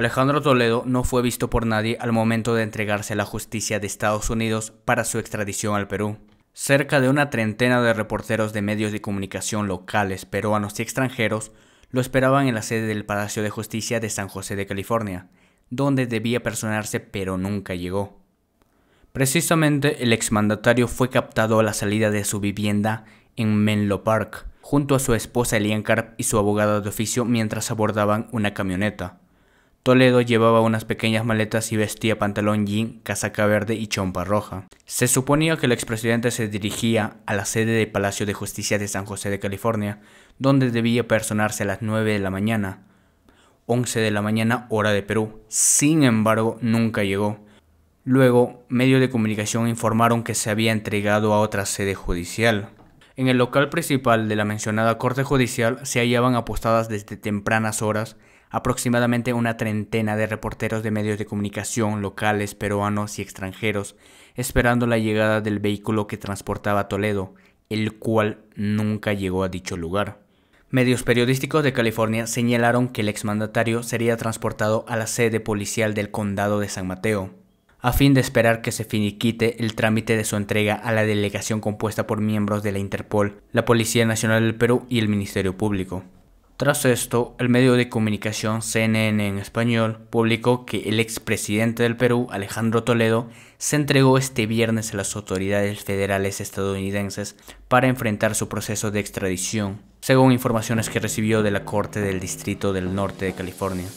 Alejandro Toledo no fue visto por nadie al momento de entregarse a la justicia de Estados Unidos para su extradición al Perú. Cerca de una treintena de reporteros de medios de comunicación locales, peruanos y extranjeros lo esperaban en la sede del Palacio de Justicia de San José de California, donde debía personarse pero nunca llegó. Precisamente el exmandatario fue captado a la salida de su vivienda en Menlo Park, junto a su esposa Elian Carp y su abogada de oficio mientras abordaban una camioneta. Toledo llevaba unas pequeñas maletas y vestía pantalón jean, casaca verde y chompa roja. Se suponía que el expresidente se dirigía a la sede del Palacio de Justicia de San José de California, donde debía personarse a las 9 de la mañana, 11 de la mañana hora de Perú. Sin embargo, nunca llegó. Luego, medios de comunicación informaron que se había entregado a otra sede judicial. En el local principal de la mencionada Corte Judicial se hallaban apostadas desde tempranas horas Aproximadamente una treintena de reporteros de medios de comunicación locales, peruanos y extranjeros, esperando la llegada del vehículo que transportaba a Toledo, el cual nunca llegó a dicho lugar. Medios periodísticos de California señalaron que el exmandatario sería transportado a la sede policial del condado de San Mateo, a fin de esperar que se finiquite el trámite de su entrega a la delegación compuesta por miembros de la Interpol, la Policía Nacional del Perú y el Ministerio Público. Tras esto, el medio de comunicación CNN en español publicó que el expresidente del Perú, Alejandro Toledo, se entregó este viernes a las autoridades federales estadounidenses para enfrentar su proceso de extradición, según informaciones que recibió de la Corte del Distrito del Norte de California.